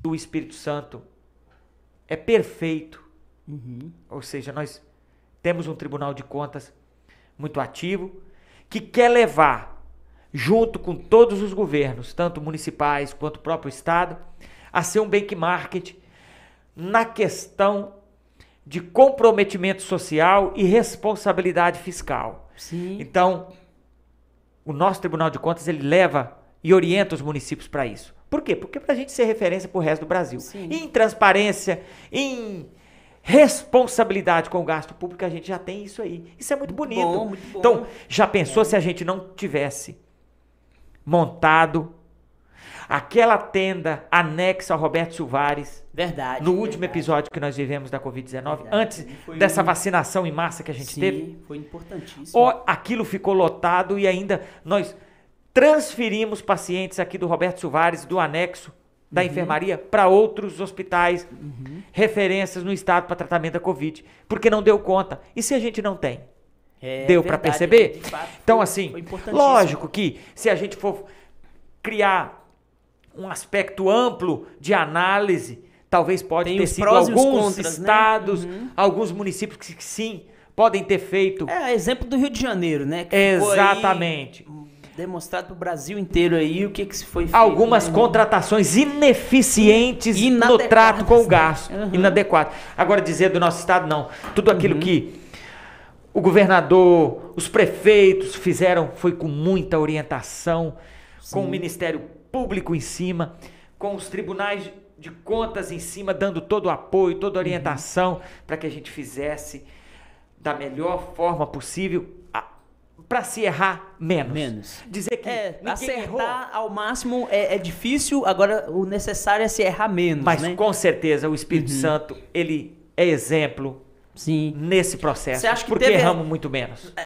do Espírito Santo é perfeito. Uhum. Ou seja, nós temos um Tribunal de Contas muito ativo que quer levar, junto com todos os governos, tanto municipais quanto o próprio Estado, a ser um benchmark na questão de comprometimento social e responsabilidade fiscal. Sim. Então, o nosso Tribunal de Contas ele leva e orienta os municípios para isso. Por quê? Porque é para a gente ser referência para o resto do Brasil. Sim. Em transparência, em responsabilidade com o gasto público, a gente já tem isso aí. Isso é muito, bonito. Bom, muito então, bom. Então, já pensou é. se a gente não tivesse montado aquela tenda anexa ao Roberto Silvares. Verdade. No último verdade. episódio que nós vivemos da Covid-19, antes foi dessa um... vacinação em massa que a gente Sim, teve. Foi importantíssimo. aquilo ficou lotado e ainda nós transferimos pacientes aqui do Roberto Soares, do anexo da uhum. enfermaria, para outros hospitais, uhum. referências no estado para tratamento da Covid, porque não deu conta. E se a gente não tem? É, deu para perceber? então, assim, lógico que se a gente for criar um aspecto amplo de análise, talvez pode tem ter sido alguns contras, né? estados, né? uhum. alguns municípios que sim podem ter feito. É, exemplo do Rio de Janeiro, né? Que Exatamente. Aí demonstrado para o Brasil inteiro aí o que, que se foi feito. Algumas né? contratações ineficientes no trato com o né? gasto. Né? Uhum. Inadequado. Agora, dizer do nosso Estado, não. Tudo uhum. aquilo uhum. que o governador, os prefeitos fizeram foi com muita orientação, Sim. com o Ministério Público em cima, com os tribunais de contas em cima, dando todo o apoio, toda a uhum. orientação uhum. para que a gente fizesse da melhor forma possível a, para se errar menos. Menos. Dizer que é, acertar errou. Tá ao máximo é, é, difícil, agora o necessário é se errar menos. Mas né? com certeza o Espírito uhum. Santo, ele é exemplo, Sim. nesse processo. Você acha que porque teve... erramos muito menos.